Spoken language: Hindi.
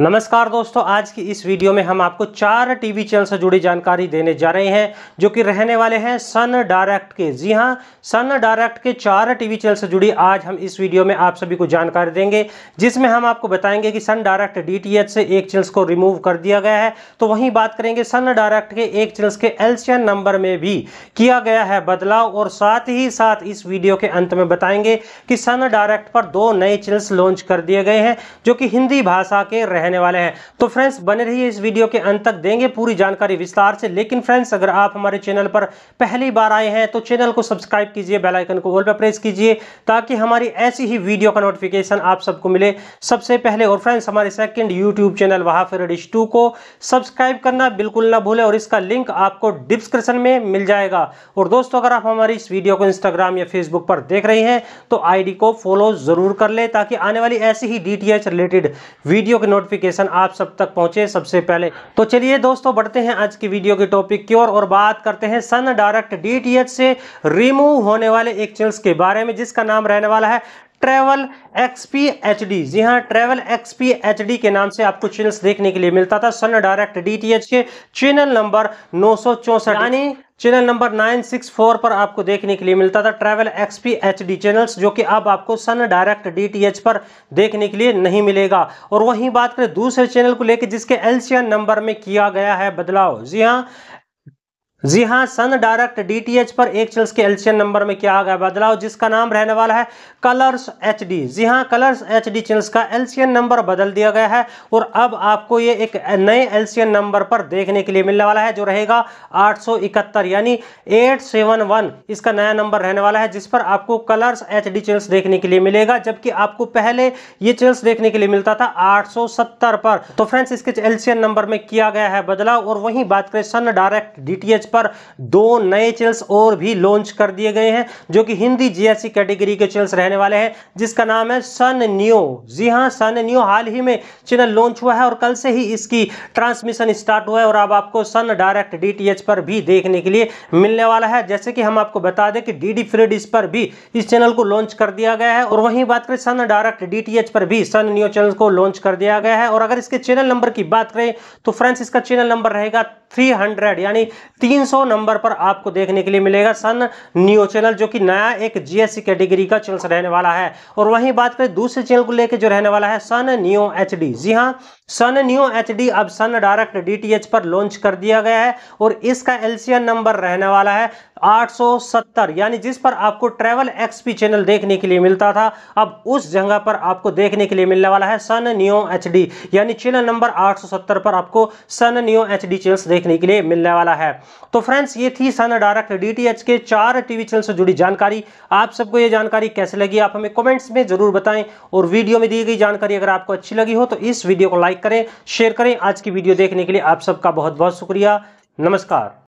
नमस्कार दोस्तों आज की इस वीडियो में हम आपको चार टीवी चैनल से जुड़ी जानकारी देने जा रहे हैं जो कि रहने वाले हैं सन डायरेक्ट के जी हां सन डायरेक्ट के चार टीवी चैनल से जुड़ी आज हम इस वीडियो में आप सभी को जानकारी देंगे जिसमें हम आपको बताएंगे कि सन डायरेक्ट डीटीएच से एक चैनल को रिमूव कर दिया गया है तो वहीं बात करेंगे सन डायरेक्ट के एक चैनल के एल्शियन नंबर में भी किया गया है बदलाव और साथ ही साथ इस वीडियो के अंत में बताएंगे कि सन डायरेक्ट पर दो नए चैनल्स लॉन्च कर दिए गए हैं जो कि हिंदी भाषा के रह रहने वाले हैं तो फ्रेंड्स बने रहिए इस वीडियो के अंत तक देंगे पूरी जानकारी विस्तार से लेकिन फ्रेंड्स अगर आप हमारे चैनल पर पहली बार आए हैं तो चैनल को सब्सक्राइब कीजिए बेलाइकन को ऑल पर प्रेस कीजिए ताकि हमारी ऐसी ही वीडियो का नोटिफिकेशन आप सबको मिले सबसे पहले और फ्रेंड्स हमारे सेकेंड यूट्यूब चैनल वहाफिर डिश टू को सब्सक्राइब करना बिल्कुल ना भूलें और इसका लिंक आपको डिस्क्रिप्शन में मिल जाएगा और दोस्तों अगर आप हमारी इस वीडियो को इंस्टाग्राम या फेसबुक पर देख रहे हैं तो आईडी को फॉलो जरूर कर ले ताकि आने वाली ऐसी ही डीटीएच रिलेटेड वीडियो के नोटिफिकेशन नोटिफिकेशन आप सब तक पहुंचे सबसे पहले तो चलिए दोस्तों बढ़ते हैं आज की वीडियो के टॉपिक की ओर और बात करते हैं सन डायरेक्ट डीटीएच से रिमूव होने वाले एक चैनल्स के बारे में जिसका नाम रहने वाला है ट्रेवल एक्सपी डी जी हाँ ट्रेवल एक्सपी डी के नाम से आपको चैनल्स देखने के लिए मिलता था Sun Direct D T H के चैनल नंबर नौ यानी चैनल नंबर 964 पर आपको देखने के लिए मिलता था ट्रैवल एक्सपी डी चैनल्स जो कि अब आपको सन डायरेक्ट डीटीएच पर देखने के लिए नहीं मिलेगा और वहीं बात करें दूसरे चैनल को लेकर जिसके एलसीएन नंबर में किया गया है बदलाव जी हाँ जी हाँ सन डायरेक्ट डीटीएच पर एक चल्स के एलसीएन नंबर में क्या आ गया बदलाव जिसका नाम रहने वाला है कलर्स एचडी जी हाँ कलर्स एचडी चल्स का एलसीएन नंबर बदल दिया गया है और अब आपको ये एक नए एलसीएन नंबर पर देखने के लिए मिलने वाला है जो रहेगा 871 यानी 871 इसका नया नंबर रहने वाला है जिस पर आपको कलर्स एच डी चल्स देखने के लिए मिलेगा जबकि आपको पहले ये चल्स देखने के लिए मिलता था आठ पर तो फ्रेंड्स इसके एलसीएन नंबर में किया गया है बदलाव और वहीं बात करें सन डायरेक्ट डी पर दो नए चैनल्स और भी लॉन्च कर दिए गए हैं जो कि हिंदी जीएससी कैटेगरी के चैनल्स रहने वाले हैं जिसका नाम है सन न्यू जी हां सन न्यू हाल ही में चैनल लॉन्च हुआ है और कल से ही इसकी ट्रांसमिशन स्टार्ट हुआ है और अब आपको सन डायरेक्ट डी पर भी देखने के लिए मिलने वाला है जैसे कि हम आपको बता दें कि डी डी इस पर भी इस चैनल को लॉन्च कर दिया गया है और वहीं बात करें सन डायरेक्ट डी पर भी सन न्यू चैनल को लॉन्च कर दिया गया है और अगर इसके चैनल नंबर की बात करें तो फ्रेंड्स इसका चैनल नंबर रहेगा 300 यानी 300 नंबर पर आपको देखने के लिए मिलेगा सन न्यू चैनल जो कि नया एक जीएससी कैटेगरी का चैनल रहने वाला है और वहीं बात करें दूसरे चैनल को लेकर जो रहने वाला है सन न्यू एच जी हाँ सन न्यू एच अब सन डायरेक्ट डी पर लॉन्च कर दिया गया है और इसका एल नंबर रहने वाला है 870 यानी जिस पर आपको ट्रेवल एक्सपी चैनल देखने के लिए मिलता था अब उस जगह पर आपको देखने के लिए मिलने वाला है सन नियो एच यानी चैनल नंबर 870 पर आपको सन नियो डी चैनल देखने के लिए मिलने वाला है तो फ्रेंड्स ये थी सन डायरेक्ट डी के चार टीवी चैनल से जुड़ी जानकारी आप सबको ये जानकारी कैसे लगी आप हमें कॉमेंट्स में जरूर बताएं और वीडियो में दी गई जानकारी अगर आपको अच्छी लगी हो तो इस वीडियो को लाइक करें शेयर करें आज की वीडियो देखने के लिए आप सबका बहुत बहुत शुक्रिया नमस्कार